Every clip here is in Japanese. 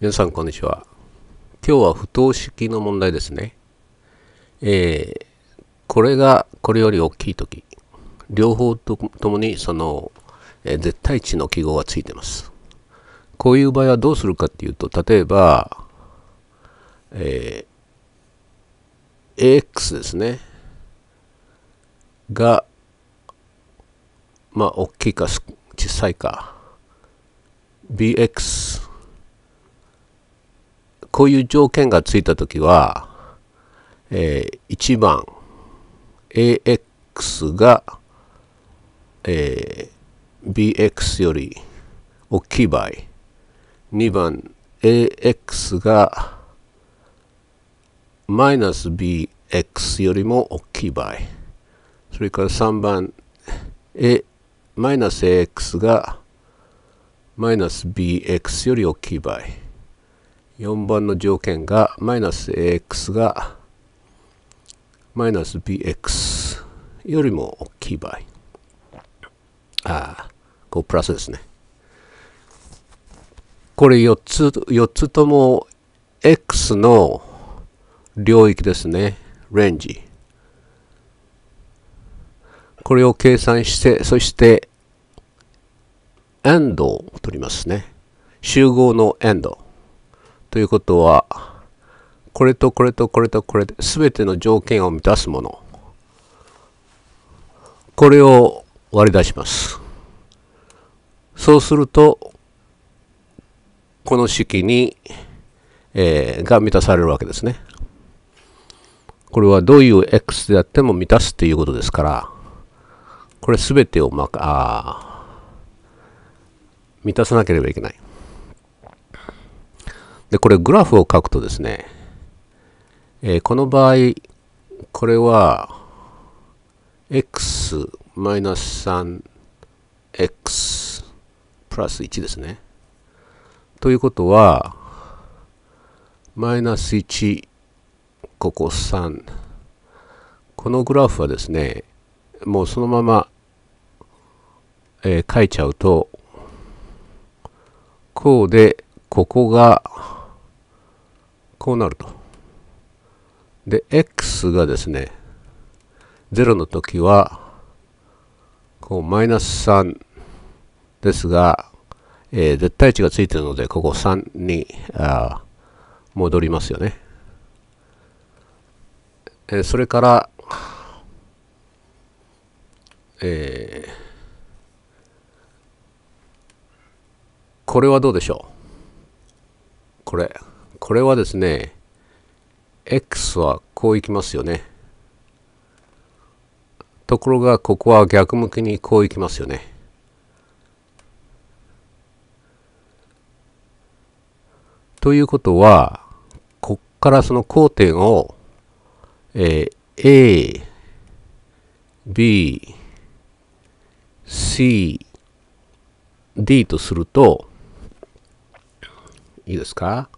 皆さんこんにちは今日は不等式の問題ですねえー、これがこれより大きい時両方ともにその、えー、絶対値の記号がついてますこういう場合はどうするかっていうと例えば、えー、AX ですねがまあ大きいか小さいか BX こういう条件がついたときは、えー、1番 AX が、えー、BX より大きい場合2番 AX がマイナス BX よりも大きい場合それから3番 A マイナス AX がマイナス BX より大きい場合4番の条件がマイナス AX がマイナス BX よりも大きい場合。ああ、こうプラスですね。これ4つ、4つとも X の領域ですね。レンジ。これを計算して、そしてエンドを取りますね。集合のエンドということは、これとこれとこれとこれ、すべての条件を満たすもの。これを割り出します。そうすると、この式に、えー、が満たされるわけですね。これはどういう X であっても満たすということですから、これすべてをまか、満たさなければいけない。で、これグラフを書くとですね、えー、この場合、これは、x マイナス 3x プラス1ですね。ということは、マイナス1、ここ3。このグラフはですね、もうそのまま、えー、書いちゃうと、こうで、ここがこうなると。で、x がですね、0の時は、こう、マイナス3ですが、えー、絶対値がついてるので、ここ3にあ戻りますよね。えー、それから、えー、これはどうでしょうこれ。これはですね、x はこういきますよね。ところが、ここは逆向きにこういきますよね。ということは、こっからその交点を、えー、A、B、C、D とすると、いいですか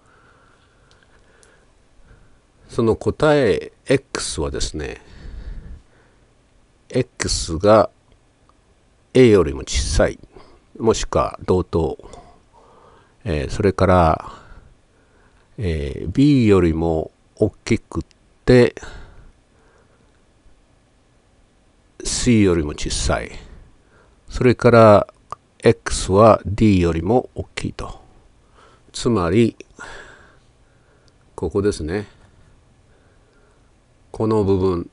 その答え x はですね x が a よりも小さいもしくは同等、えー、それから、えー、b よりも大きくて c よりも小さいそれから x は d よりも大きいとつまりここですねこの部分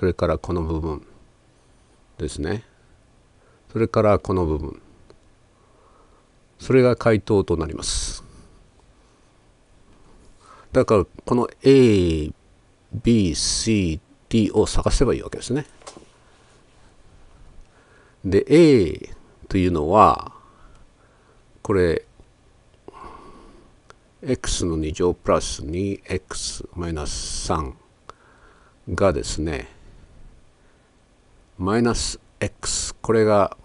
それからこの部分ですねそれからこの部分それが回答となりますだからこの ABCD を探せばいいわけですねで A というのはこれ x の2乗プラス 2x マイナス3がですねマイナス x これが、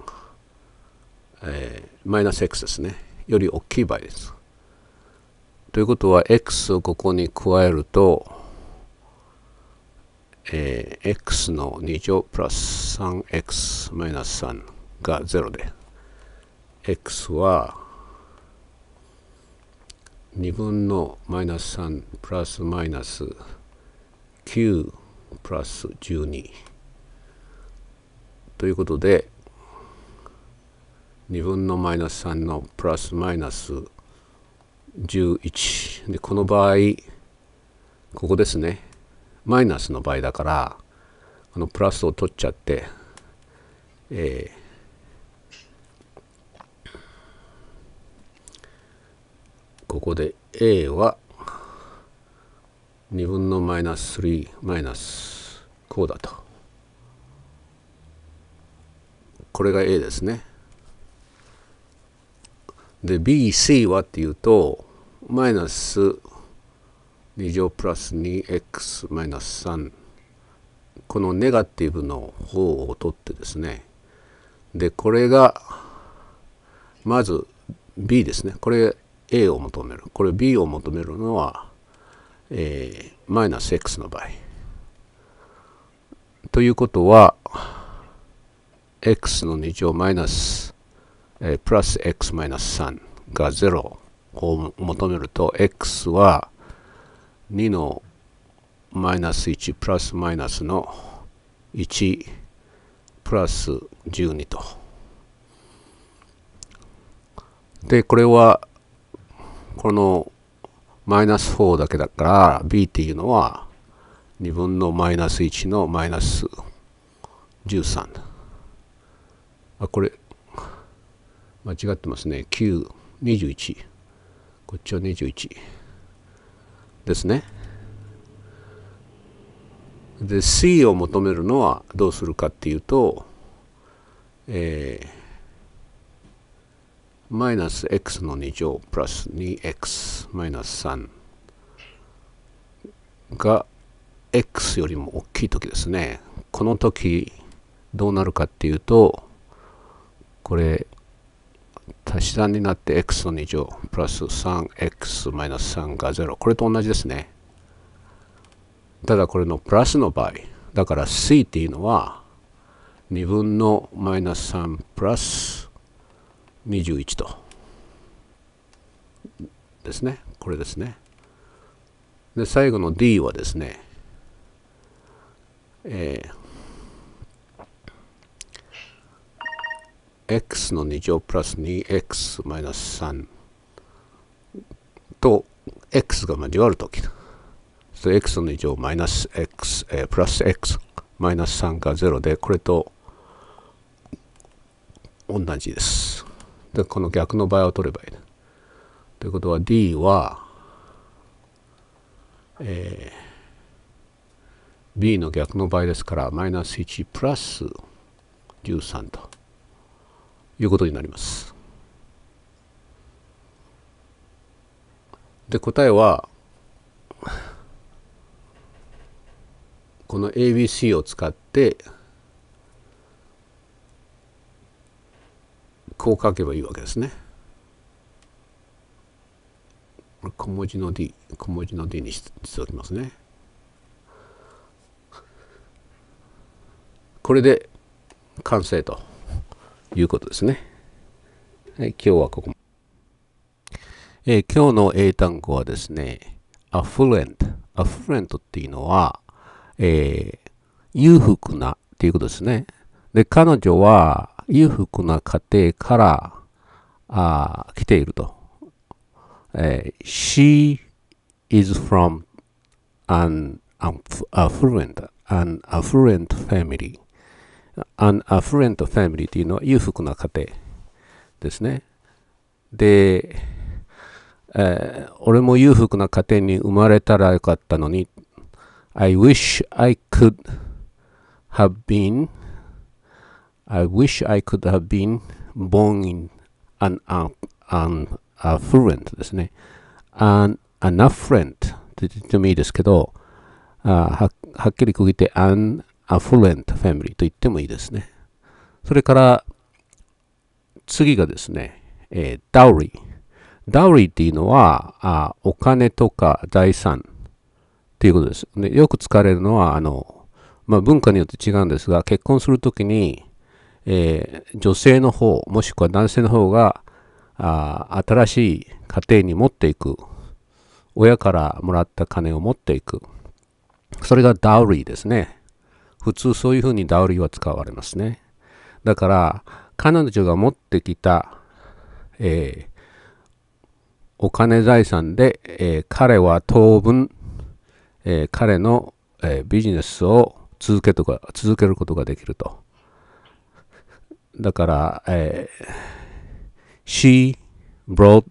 えマイナス x ですねより大きい場合です。ということは x をここに加えると、えー、x の2乗プラス 3x マイナス3が0で x は2分のマイナス3プラスマイナス9プラス12ということで2分のマイナス3のプラスマイナス11でこの場合ここですねマイナスの場合だからこのプラスを取っちゃって、えーここで A は2分のマイナス3マイナスこうだとこれが A ですねで BC はっていうとマイナス2乗プラス 2x マイナス3このネガティブの方を取ってですねでこれがまず B ですねこれ A を求めるこれ B を求めるのは、えマイナス X の場合ということは X の2乗マイナス、えー、プラス X マイナス3が0を求めると X は2のマイナス1プラスマイナスの1プラス12と。で、これはこのマイナス4だけだから b っていうのは2分のマイナス1のマイナス13あこれ間違ってますね921こっちは21ですねで c を求めるのはどうするかっていうとえーマイナス x の2乗プラス 2x マイナス3が x よりも大きい時ですね。この時どうなるかっていうとこれ足し算になって x の2乗プラス 3x マイナス3が0これと同じですねただこれのプラスの場合だから c っていうのは2分のマイナス3プラス21とですねこれですねで最後の D はですねえー、x の2乗プラス 2x マイナス3と x が交わるときそ x の2乗マイナス x、えー、プラス x マイナス3が0でこれと同じです。でこの逆の場合を取ればいい。ということは D は、えー、B の逆の場合ですからマイナス1プラス13ということになります。で答えはこの ABC を使ってこう書けばいいわけですね。小文字の D 小文字の D にしておきますね。これで完成ということですね。はい、今日はここ。えー、今日の英単語はですね、affluent。affluent っていうのは、えー、裕福なっていうことですね。で、彼女は、裕福な家庭からあ来ていると。えー、She is from an affluent, an affluent family. an affluent family というのは裕福な家庭ですね。で、えー、俺も裕福な家庭に生まれたらよかったのに、I wish I could have been I wish I could have been born in an, an, an affluent ですね。an, an affluent と言ってもいいですけど、あはっきり区切って an affluent family と言ってもいいですね。それから、次がですね、えー、ダウリ d ダウリーっていうのは、あお金とか財産っていうことです。でよく使われるのは、あの、まあ、文化によって違うんですが、結婚するときに、えー、女性の方もしくは男性の方があ新しい家庭に持っていく親からもらった金を持っていくそれがダウリーですね普通そういうふうにダウリーは使われますねだから彼女が持ってきた、えー、お金財産で、えー、彼は当分、えー、彼の、えビジネスを続けとか続けることができると。だから、えー、she brought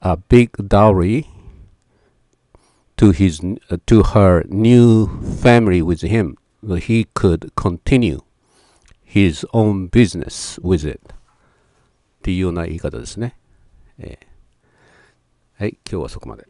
a big dowry to his to her new family with him so he could continue his own business with it っていうような言い方ですね、えー、はい今日はそこまで